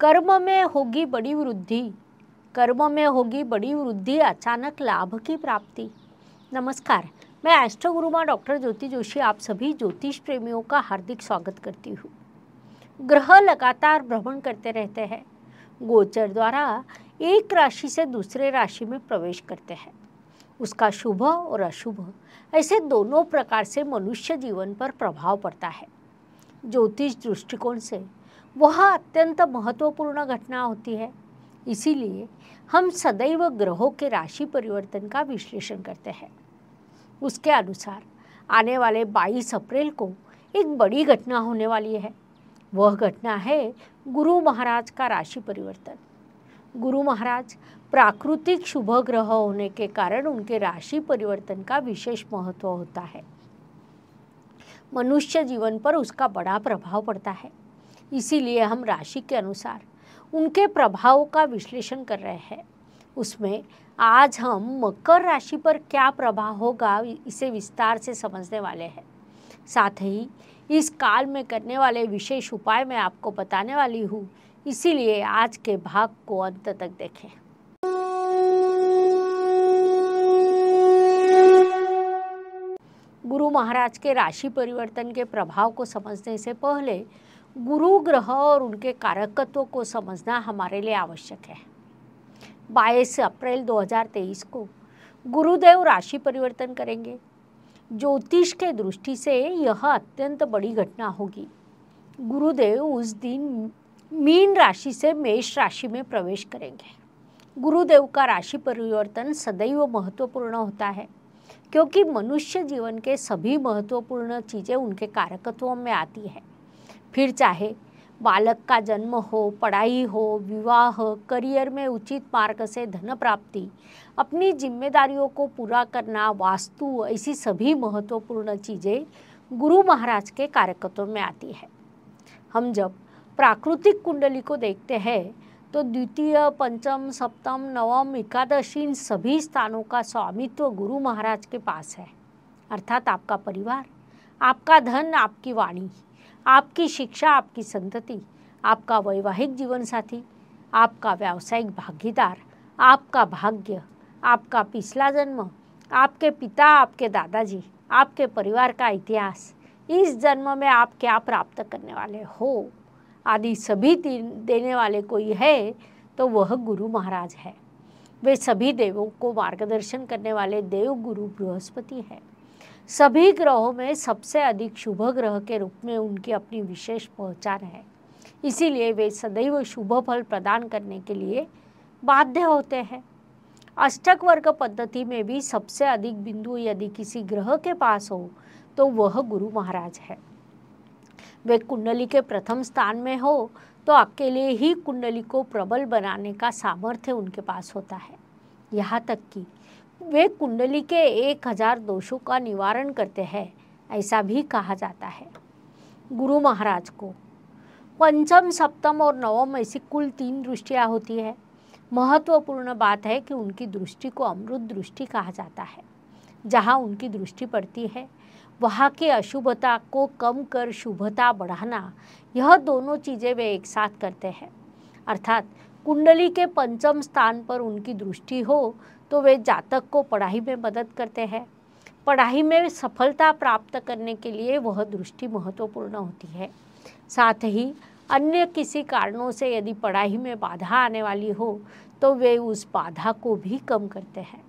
कर्म में होगी बड़ी वृद्धि कर्म में होगी बड़ी वृद्धि अचानक लाभ की प्राप्ति नमस्कार मैं एस्ट्रोगुरुमा डॉक्टर ज्योति जोशी आप सभी ज्योतिष प्रेमियों का हार्दिक स्वागत करती हूँ ग्रह लगातार भ्रमण करते रहते हैं गोचर द्वारा एक राशि से दूसरे राशि में प्रवेश करते हैं उसका शुभ और अशुभ ऐसे दोनों प्रकार से मनुष्य जीवन पर प्रभाव पड़ता है ज्योतिष दृष्टिकोण से वह अत्यंत महत्वपूर्ण घटना होती है इसीलिए हम सदैव ग्रहों के राशि परिवर्तन का विश्लेषण करते हैं उसके अनुसार आने वाले 22 अप्रैल को एक बड़ी घटना होने वाली है वह घटना है गुरु महाराज का राशि परिवर्तन गुरु महाराज प्राकृतिक शुभ ग्रह होने के कारण उनके राशि परिवर्तन का विशेष महत्व होता है मनुष्य जीवन पर उसका बड़ा प्रभाव पड़ता है इसीलिए हम राशि के अनुसार उनके प्रभावों का विश्लेषण कर रहे हैं उसमें आज हम मकर राशि पर क्या प्रभाव होगा इसे विस्तार से समझने वाले हैं साथ ही इस काल में करने वाले विशेष उपाय मैं आपको बताने वाली हूँ इसीलिए आज के भाग को अंत तक देखें गुरु महाराज के राशि परिवर्तन के प्रभाव को समझने से पहले गुरु ग्रह और उनके कारकत्वों को समझना हमारे लिए आवश्यक है 22 अप्रैल 2023 को गुरुदेव राशि परिवर्तन करेंगे ज्योतिष के दृष्टि से यह अत्यंत बड़ी घटना होगी गुरुदेव उस दिन मीन राशि से मेष राशि में प्रवेश करेंगे गुरुदेव का राशि परिवर्तन सदैव महत्वपूर्ण होता है क्योंकि मनुष्य जीवन के सभी महत्वपूर्ण चीज़ें उनके कारकत्वों में आती है फिर चाहे बालक का जन्म हो पढ़ाई हो विवाह करियर में उचित मार्ग से धन प्राप्ति अपनी जिम्मेदारियों को पूरा करना वास्तु ऐसी सभी महत्वपूर्ण चीज़ें गुरु महाराज के कार्यकत्व में आती है हम जब प्राकृतिक कुंडली को देखते हैं तो द्वितीय पंचम सप्तम नवम एकादशी इन सभी स्थानों का स्वामित्व गुरु महाराज के पास है अर्थात आपका परिवार आपका धन आपकी वाणी आपकी शिक्षा आपकी संतति आपका वैवाहिक जीवनसाथी आपका व्यावसायिक भागीदार आपका भाग्य आपका पिछला जन्म आपके पिता आपके दादाजी आपके परिवार का इतिहास इस जन्म में आप क्या प्राप्त करने वाले हो आदि सभी देने वाले कोई है तो वह गुरु महाराज है वे सभी देवों को मार्गदर्शन करने वाले देव गुरु बृहस्पति है सभी ग्रहों में सबसे अधिक शुभ ग्रह के रूप में उनकी अपनी विशेष पहचान है इसीलिए वे सदैव शुभ फल प्रदान करने के लिए बाध्य होते हैं अष्टक वर्ग पद्धति में भी सबसे अधिक बिंदु यदि किसी ग्रह के पास हो तो वह गुरु महाराज है वे कुंडली के प्रथम स्थान में हो तो अकेले ही कुंडली को प्रबल बनाने का सामर्थ्य उनके पास होता है यहाँ तक कि वे कुंडली के एक हजार दोषों का निवारण करते हैं ऐसा भी कहा जाता है गुरु महाराज को पंचम सप्तम और नवम ऐसी कुल तीन दृष्टियाँ होती है महत्वपूर्ण बात है कि उनकी दृष्टि को अमृत दृष्टि कहा जाता है जहाँ उनकी दृष्टि पड़ती है वहाँ की अशुभता को कम कर शुभता बढ़ाना यह दोनों चीज़ें वे एक साथ करते हैं अर्थात कुंडली के पंचम स्थान पर उनकी दृष्टि हो तो वे जातक को पढ़ाई में मदद करते हैं पढ़ाई में सफलता प्राप्त करने के लिए वह दृष्टि महत्वपूर्ण होती है साथ ही अन्य किसी कारणों से यदि पढ़ाई में बाधा आने वाली हो तो वे उस बाधा को भी कम करते हैं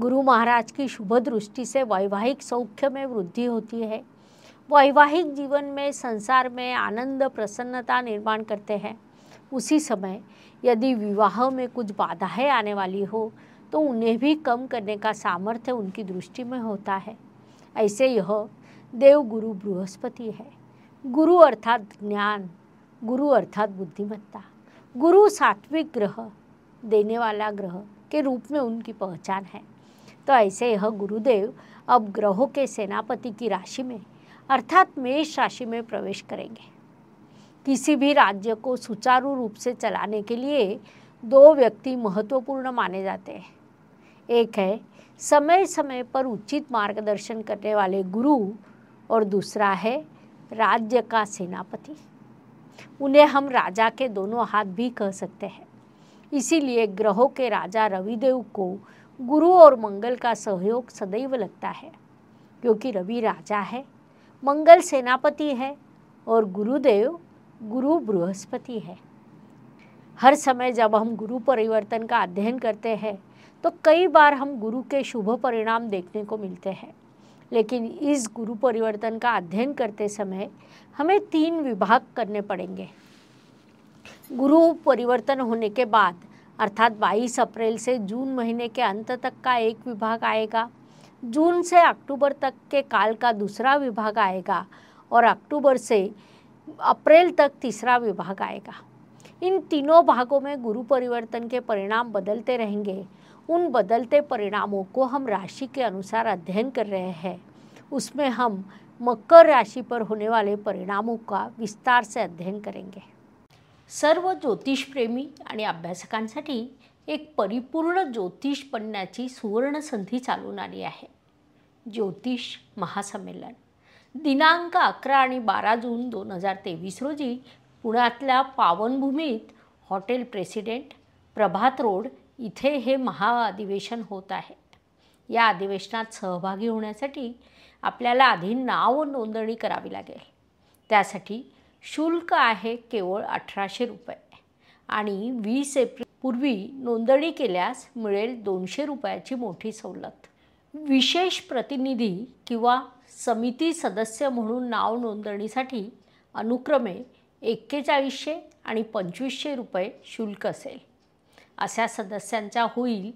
गुरु महाराज की शुभ दृष्टि से वैवाहिक सौख्य में वृद्धि होती है वैवाहिक जीवन में संसार में आनंद प्रसन्नता निर्माण करते हैं उसी समय यदि विवाह में कुछ बाधाएं आने वाली हो तो उन्हें भी कम करने का सामर्थ्य उनकी दृष्टि में होता है ऐसे यह देव गुरु बृहस्पति है गुरु अर्थात ज्ञान गुरु अर्थात बुद्धिमत्ता गुरु सात्विक ग्रह देने वाला ग्रह के रूप में उनकी पहचान है तो ऐसे यह गुरुदेव अब ग्रहों के सेनापति की राशि में अर्थात मेष राशि में प्रवेश करेंगे किसी भी राज्य को सुचारू रूप से चलाने के लिए दो व्यक्ति महत्वपूर्ण माने जाते हैं एक है समय समय पर उचित मार्गदर्शन करने वाले गुरु और दूसरा है राज्य का सेनापति उन्हें हम राजा के दोनों हाथ भी कह सकते हैं इसीलिए ग्रहों के राजा रविदेव को गुरु और मंगल का सहयोग सदैव लगता है क्योंकि रवि राजा है मंगल सेनापति है और गुरुदेव गुरु बृहस्पति है हर समय जब हम गुरु परिवर्तन का अध्ययन करते हैं तो कई बार हम गुरु के शुभ परिणाम देखने को मिलते हैं लेकिन इस गुरु परिवर्तन का अध्ययन करते समय हमें तीन विभाग करने पड़ेंगे गुरु परिवर्तन होने के बाद अर्थात 22 अप्रैल से जून महीने के अंत तक का एक विभाग आएगा जून से अक्टूबर तक के काल का दूसरा विभाग आएगा और अक्टूबर से अप्रैल तक तीसरा विभाग आएगा इन तीनों भागों में गुरु परिवर्तन के परिणाम बदलते रहेंगे उन बदलते परिणामों को हम राशि के अनुसार अध्ययन कर रहे हैं उसमें हम मकर राशि पर होने वाले परिणामों का विस्तार से अध्ययन करेंगे सर्व ज्योतिष प्रेमी आणि अभ्यासकांसाठी एक परिपूर्ण ज्योतिष बनण्याची संधि चालून आली आहे ज्योतिष महासंमेलन दिनांक अकरा आणि बारा जून दोन हजार तेवीस रोजी पुण्यातल्या पावनभूमीत हॉटेल प्रेसिडेंट प्रभात रोड इथे हे महाअधिवेशन होत आहे या अधिवेशनात सहभागी होण्यासाठी आपल्याला आधी नाव नोंदणी करावी लागेल त्यासाठी शुल्क आहे केवळ अठराशे रुपये आणि वीस एप्रिलपूर्वी नोंदणी केल्यास मिळेल दोनशे रुपयाची मोठी सवलत विशेष प्रतिनिधी किंवा समिती सदस्य म्हणून नाव नोंदणीसाठी अनुक्रमे एक्केचाळीसशे आणि पंचवीसशे रुपये शुल्क असेल अशा सदस्यांचा होईल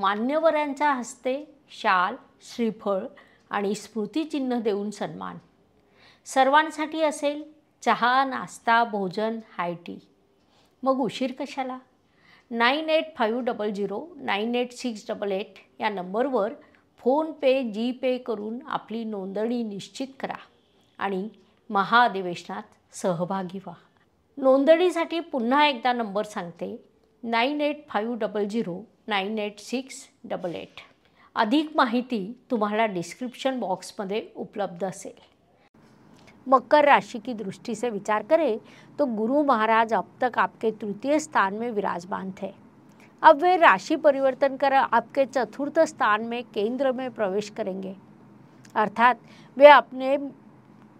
मान्यवरांच्या हस्ते शाल श्रीफळ आणि स्मृतिचिन्ह देऊन सन्मान सर्वांसाठी असेल चहा नाश्ता भोजन हाय टी मग उशीर कशाला nine eight five double zero nine eight six double eight या नंबरवर फोनपे जी पे करून आपली नोंदणी निश्चित करा आणि महाअधिवेशनात सहभागी व्हा नोंदणीसाठी पुन्हा एकदा नंबर सांगते nine eight five double zero nine eight six double eight अधिक माहिती तुम्हाला डिस्क्रिप्शन बॉक्समध्ये उपलब्ध असेल मकर राशी की दृष्टि से विचार करें तो गुरु महाराज अब तक आपके तृतीय स्थान में विराजमान थे अब वे राशि परिवर्तन कर आपके चतुर्थ स्थान में केंद्र में प्रवेश करेंगे अर्थात वे अपने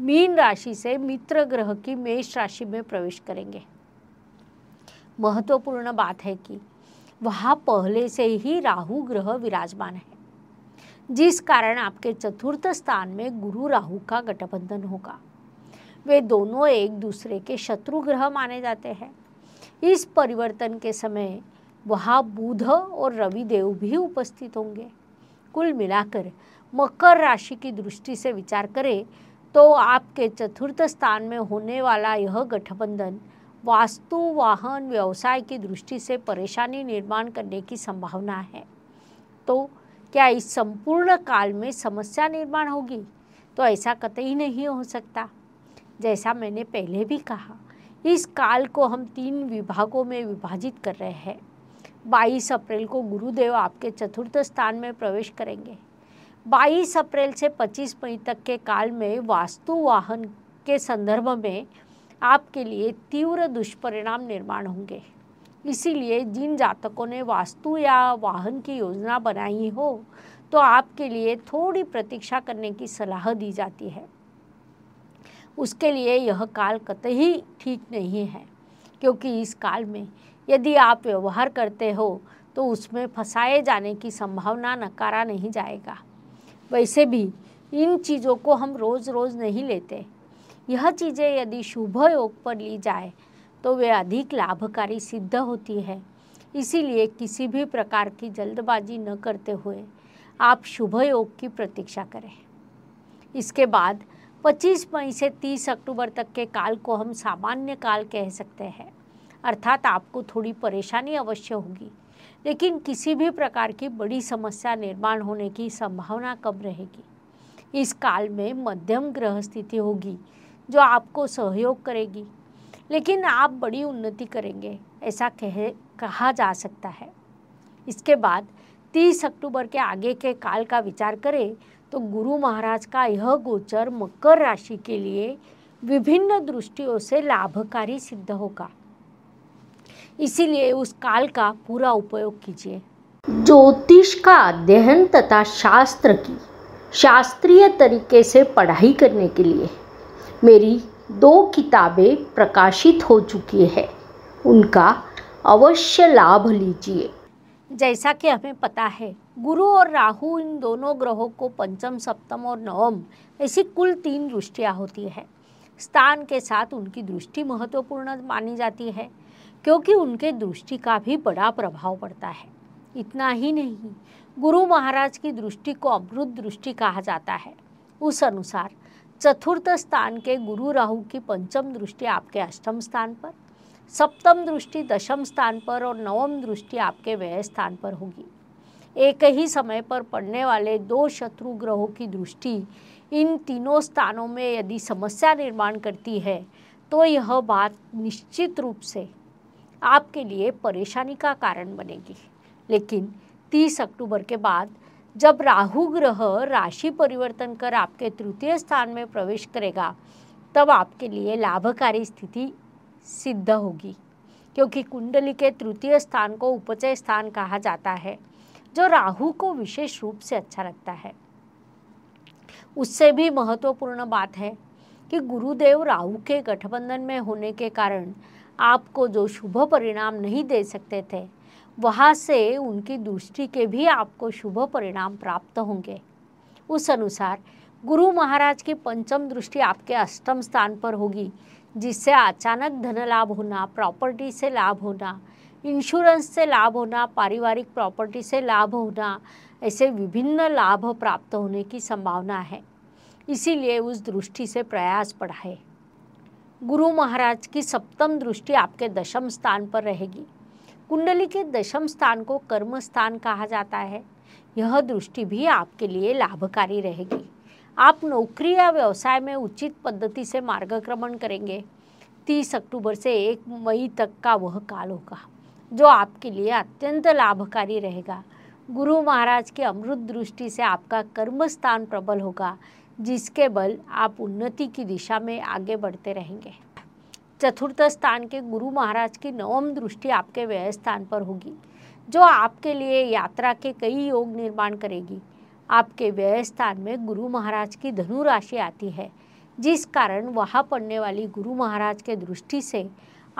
मीन राशि से मित्र ग्रह की मेष राशि में प्रवेश करेंगे महत्वपूर्ण बात है कि वहाँ पहले से ही राहु ग्रह विराजमान है जिस कारण आपके चतुर्थ स्थान में गुरु राहु का गठबंधन होगा वे दोनों एक दूसरे के शत्रु ग्रह माने जाते हैं इस परिवर्तन के समय वहाँ बुध और रविदेव भी उपस्थित होंगे कुल मिलाकर मकर राशि की दृष्टि से विचार करें तो आपके चतुर्थ स्थान में होने वाला यह गठबंधन वास्तु वाहन व्यवसाय की दृष्टि से परेशानी निर्माण करने की संभावना है तो क्या इस संपूर्ण काल में समस्या निर्माण होगी तो ऐसा कतई नहीं हो सकता जैसा मैंने पहले भी कहा इस काल को हम तीन विभागों में विभाजित कर रहे हैं 22 अप्रैल को गुरुदेव आपके चतुर्थ स्थान में प्रवेश करेंगे 22 अप्रैल से 25 मई तक के काल में वास्तु वाहन के संदर्भ में आपके लिए तीव्र दुष्परिणाम निर्माण होंगे इसीलिए जिन जातकों ने वास्तु या वाहन की योजना बनाई हो तो आपके लिए थोड़ी प्रतीक्षा करने की सलाह दी जाती है उसके लिए यह काल कतई ठीक नहीं है क्योंकि इस काल में यदि आप व्यवहार करते हो तो उसमें फंसाए जाने की संभावना नकारा नहीं जाएगा वैसे भी इन चीज़ों को हम रोज़ रोज़ नहीं लेते यह चीज़ें यदि शुभ योग पर ली जाए तो वे अधिक लाभकारी सिद्ध होती है इसीलिए किसी भी प्रकार की जल्दबाजी न करते हुए आप शुभ योग की प्रतीक्षा करें इसके बाद 25 मई से 30 अक्टूबर तक के काल को हम सामान्य काल कह सकते हैं अर्थात आपको थोड़ी परेशानी अवश्य होगी लेकिन किसी भी प्रकार की बड़ी समस्या निर्माण होने की संभावना कम रहेगी इस काल में मध्यम ग्रह स्थिति होगी जो आपको सहयोग करेगी लेकिन आप बड़ी उन्नति करेंगे ऐसा कह कहा जा सकता है इसके बाद 30 अक्टूबर के आगे के काल का विचार करें तो गुरु महाराज का यह गोचर मकर राशि के लिए विभिन्न दृष्टियों से लाभकारी सिद्ध होगा इसीलिए उस काल का पूरा उपयोग कीजिए ज्योतिष का अध्ययन तथा शास्त्र की शास्त्रीय तरीके से पढ़ाई करने के लिए मेरी दो किताबें प्रकाशित हो चुकी है उनका अवश्य लाभ लीजिए जैसा कि हमें पता है गुरु और राहु इन दोनों ग्रहों को पंचम सप्तम और नवम ऐसी कुल तीन दृष्टियाँ होती है स्थान के साथ उनकी दृष्टि महत्वपूर्ण मानी जाती है क्योंकि उनके दृष्टि का भी बड़ा प्रभाव पड़ता है इतना ही नहीं गुरु महाराज की दृष्टि को अमृत दृष्टि कहा जाता है उस अनुसार चतुर्थ स्थान के गुरु राहु की पंचम दृष्टि आपके अष्टम स्थान पर सप्तम दृष्टि दशम स्थान पर और नवम दृष्टि आपके व्यय स्थान पर होगी एक ही समय पर पड़ने वाले दो शत्रु ग्रहों की दृष्टि इन तीनों स्थानों में यदि समस्या निर्माण करती है तो यह बात निश्चित रूप से आपके लिए परेशानी का कारण बनेगी लेकिन 30 अक्टूबर के बाद जब राहु ग्रह राशि परिवर्तन कर आपके तृतीय स्थान में प्रवेश करेगा तब आपके लिए लाभकारी स्थिति सिद्ध होगी क्योंकि कुंडली के तृतीय स्थान को उपचय स्थान कहा जाता है जो राहु को विशेष रूप से अच्छा लगता है उससे भी महत्वपूर्ण बात है कि गुरुदेव राहु के गठबंधन में होने के कारण आपको जो शुभ परिणाम नहीं दे सकते थे वहाँ से उनकी दृष्टि के भी आपको शुभ परिणाम प्राप्त होंगे उस अनुसार गुरु महाराज की पंचम दृष्टि आपके अष्टम स्थान पर होगी जिससे अचानक धन लाभ होना प्रॉपर्टी से लाभ होना इंश्योरेंस से लाभ होना पारिवारिक प्रॉपर्टी से लाभ होना ऐसे विभिन्न लाभ प्राप्त होने की संभावना है इसीलिए उस दृष्टि से प्रयास पढ़ाए गुरु महाराज की सप्तम दृष्टि आपके दशम स्थान पर रहेगी कुंडली के दशम स्थान को कर्म स्थान कहा जाता है यह दृष्टि भी आपके लिए लाभकारी रहेगी आप नौकरी या व्यवसाय में उचित पद्धति से मार्गक्रमण करेंगे 30 अक्टूबर से 1 मई तक का वह काल होगा जो आपके लिए अत्यंत लाभकारी रहेगा गुरु महाराज के अमृत दृष्टि से आपका कर्म स्थान प्रबल होगा जिसके बल आप उन्नति की दिशा में आगे बढ़ते रहेंगे चतुर्थ स्थान के गुरु महाराज की नवम दृष्टि आपके व्यय स्थान पर होगी जो आपके लिए यात्रा के कई योग निर्माण करेगी आपके व्यय स्थान में गुरु महाराज की धनु राशि आती है जिस कारण वहाँ पड़ने वाली गुरु महाराज के दृष्टि से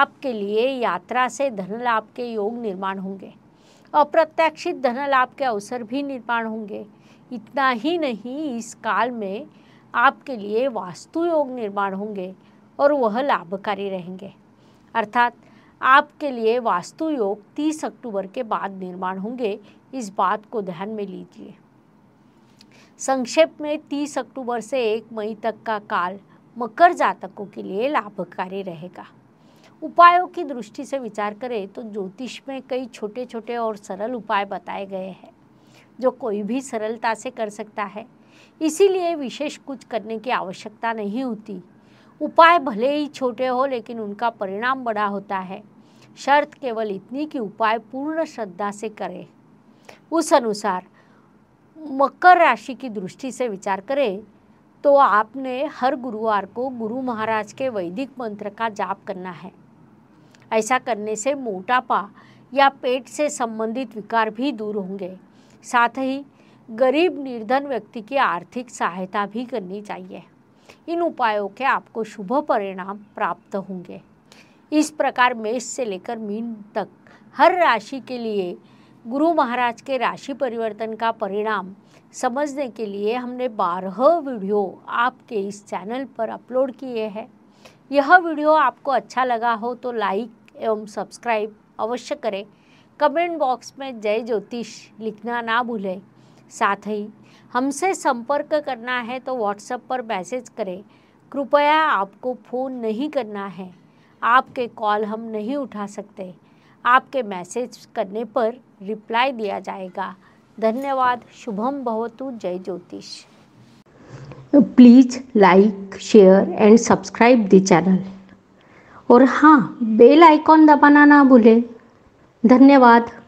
आपके लिए यात्रा से धन लाभ के योग निर्माण होंगे अप्रत्याशित धन लाभ के अवसर भी निर्माण होंगे इतना ही नहीं इस काल में आपके लिए वास्तु योग निर्माण होंगे और वह लाभकारी रहेंगे अर्थात आपके लिए वास्तु योग 30 अक्टूबर के बाद निर्माण होंगे इस बात को ध्यान में लीजिए संक्षेप में 30 अक्टूबर से 1 मई तक का काल मकर जातकों के लिए लाभकारी रहेगा उपायों की दृष्टि से विचार करें तो ज्योतिष में कई छोटे छोटे और सरल उपाय बताए गए हैं जो कोई भी सरलता से कर सकता है इसीलिए विशेष कुछ करने की आवश्यकता नहीं होती उपाय भले ही छोटे हो लेकिन उनका परिणाम बड़ा होता है शर्त केवल इतनी कि उपाय पूर्ण श्रद्धा से करें उस अनुसार मकर राशि की दृष्टि से विचार करें तो आपने हर गुरुवार को गुरु महाराज के वैदिक मंत्र का जाप करना है ऐसा करने से मोटापा या पेट से संबंधित विकार भी दूर होंगे साथ ही गरीब निर्धन व्यक्ति की आर्थिक सहायता भी करनी चाहिए इन उपायों के आपको शुभ परिणाम प्राप्त होंगे इस प्रकार मेष से लेकर मीन तक हर राशि के लिए गुरु महाराज के राशि परिवर्तन का परिणाम समझने के लिए हमने बारह वीडियो आपके इस चैनल पर अपलोड किए हैं यह वीडियो आपको अच्छा लगा हो तो लाइक एवं सब्सक्राइब अवश्य करें कमेंट बॉक्स में जय ज्योतिष लिखना ना भूलें साथ ही हमसे संपर्क करना है तो व्हाट्सएप पर मैसेज करें कृपया आपको फ़ोन नहीं करना है आपके कॉल हम नहीं उठा सकते आपके मैसेज करने पर रिप्लाई दिया जाएगा धन्यवाद शुभम भवतु जय ज्योतिष please like share and subscribe the channel और हाँ बेल आइकॉन दबाना ना भूलें धन्यवाद